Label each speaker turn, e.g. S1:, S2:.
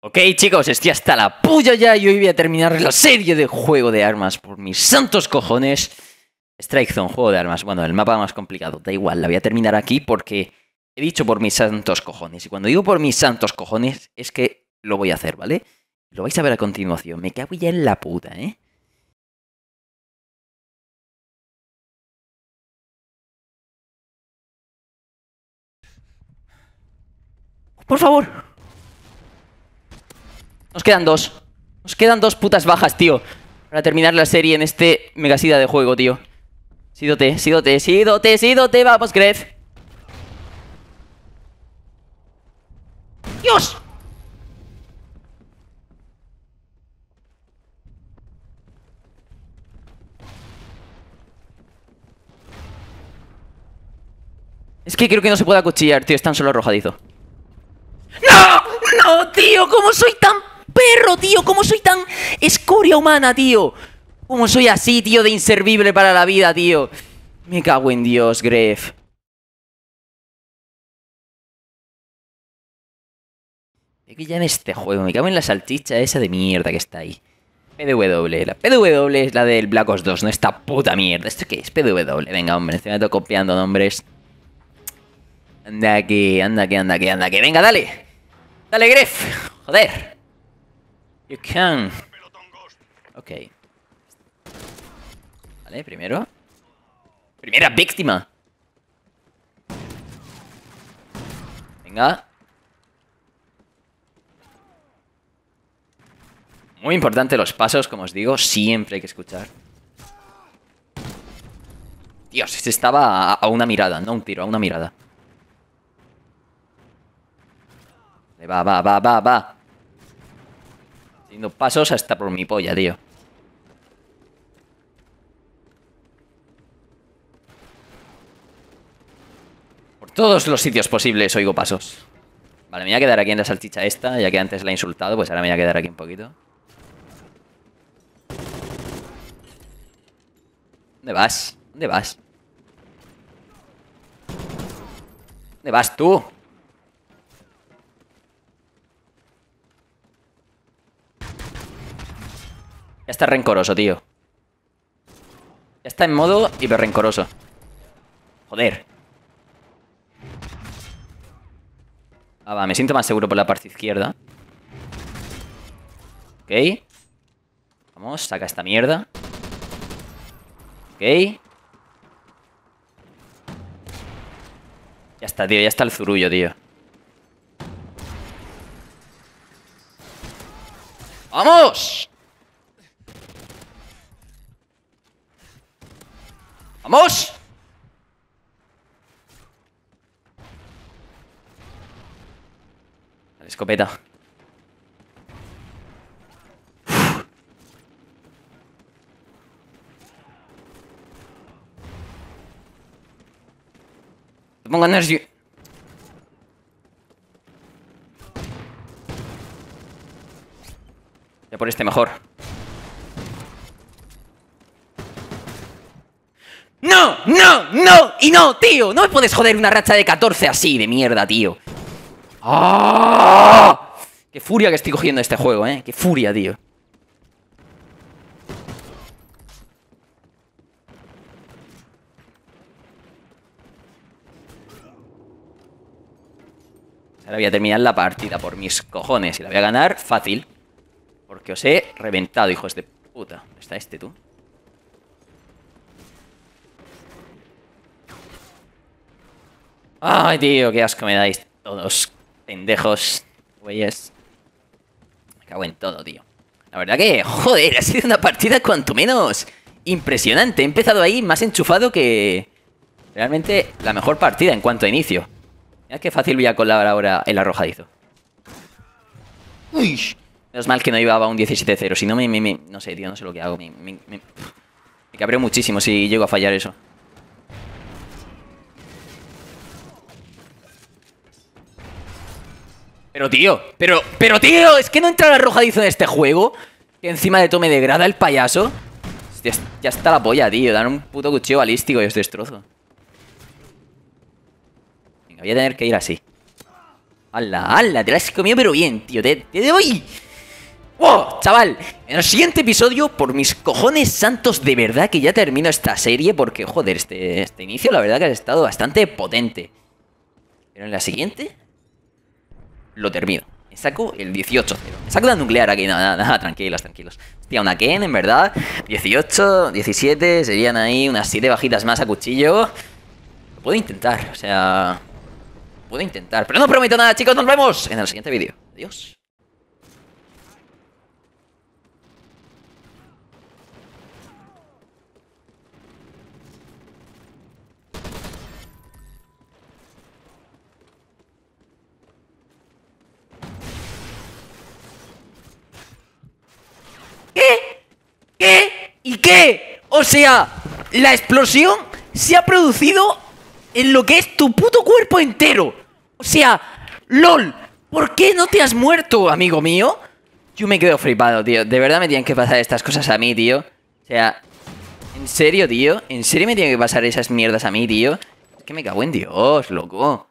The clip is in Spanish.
S1: Ok chicos, estoy hasta la puya ya y hoy voy a terminar la serie de juego de armas por mis santos cojones. Strike Zone, juego de armas. Bueno, el mapa más complicado, da igual, la voy a terminar aquí porque he dicho por mis santos cojones. Y cuando digo por mis santos cojones es que lo voy a hacer, ¿vale? Lo vais a ver a continuación. Me cago ya en la puta, ¿eh? Por favor, nos quedan dos. Nos quedan dos putas bajas, tío. Para terminar la serie en este megasida de juego, tío. Sídote, sídote, sídote, sídote. Vamos, Gref. ¡Dios! Es que creo que no se puede acuchillar, tío. Es tan solo arrojadizo. ¡No! ¡No, tío! ¿Cómo soy tan perro, tío. ¿Cómo soy tan escoria humana, tío? ¿Cómo soy así, tío, de inservible para la vida, tío? Me cago en Dios, Gref. Es que ya en este juego me cago en la salchicha esa de mierda que está ahí. PW, La PW es la del Black Ops 2, no esta puta mierda. ¿Esto qué es? PW, Venga, hombre, estoy me copiando nombres. Anda aquí, anda aquí, anda aquí, anda aquí. Venga, dale. Dale, Gref. Joder. You can. Ok. Vale, primero. Primera víctima. Venga. Muy importante los pasos, como os digo, siempre hay que escuchar. Dios, este estaba a una mirada, no un tiro, a una mirada. Va, va, va, va, va. Haciendo pasos hasta por mi polla, tío. Por todos los sitios posibles oigo pasos. Vale, me voy a quedar aquí en la salchicha esta, ya que antes la he insultado, pues ahora me voy a quedar aquí un poquito. ¿Dónde vas? ¿Dónde vas? ¿Dónde vas tú? Está rencoroso, tío. Está en modo hiperrencoroso. Joder. Ah, va, me siento más seguro por la parte izquierda. Ok. Vamos, saca esta mierda. Ok. Ya está, tío, ya está el zurullo, tío. ¡Vamos! ¡Vamos! La escopeta. Te pongo energy. Ya por este mejor. no, no y no, tío. No me puedes joder una racha de 14 así de mierda, tío. ¡Ah! ¡Qué furia que estoy cogiendo este juego, eh! ¡Qué furia, tío! Ahora voy a terminar la partida por mis cojones y la voy a ganar fácil. Porque os he reventado, hijos de puta. ¿Está este tú? Ay, tío, qué asco me dais todos, pendejos, güeyes. Me cago en todo, tío. La verdad que, joder, ha sido una partida cuanto menos impresionante. He empezado ahí más enchufado que realmente la mejor partida en cuanto a inicio. Mira qué fácil voy a colar ahora el arrojadizo. Uy. Menos mal que no iba a un 17-0, si no me, No sé, tío, no sé lo que hago. me cabreo muchísimo si llego a fallar eso. Pero tío, pero, pero tío, es que no entra la arrojadizo en este juego. Que encima de todo me degrada el payaso. ya está la polla, tío. Dan un puto cuchillo balístico y os destrozo. Venga, voy a tener que ir así. ¡Hala, hala! Te la has comido pero bien, tío. ¡Te, te doy! ¡Wow! ¡Oh, chaval, en el siguiente episodio, por mis cojones santos, de verdad que ya termino esta serie porque, joder, este, este inicio la verdad que ha estado bastante potente. Pero en la siguiente, lo termino. Me saco el 18-0. Me saco la nuclear aquí, nada, nada, nada, tranquilos, tranquilos. Hostia, una Ken, en verdad. 18, 17, serían ahí unas 7 bajitas más a cuchillo. Lo puedo intentar, o sea... puedo intentar, pero no prometo nada, chicos, nos vemos en el siguiente vídeo. Adiós. O sea, la explosión se ha producido en lo que es tu puto cuerpo entero. O sea, LOL, ¿por qué no te has muerto, amigo mío? Yo me quedo flipado, tío. De verdad me tienen que pasar estas cosas a mí, tío. O sea, ¿en serio, tío? ¿En serio me tienen que pasar esas mierdas a mí, tío? Es que me cago en Dios, loco.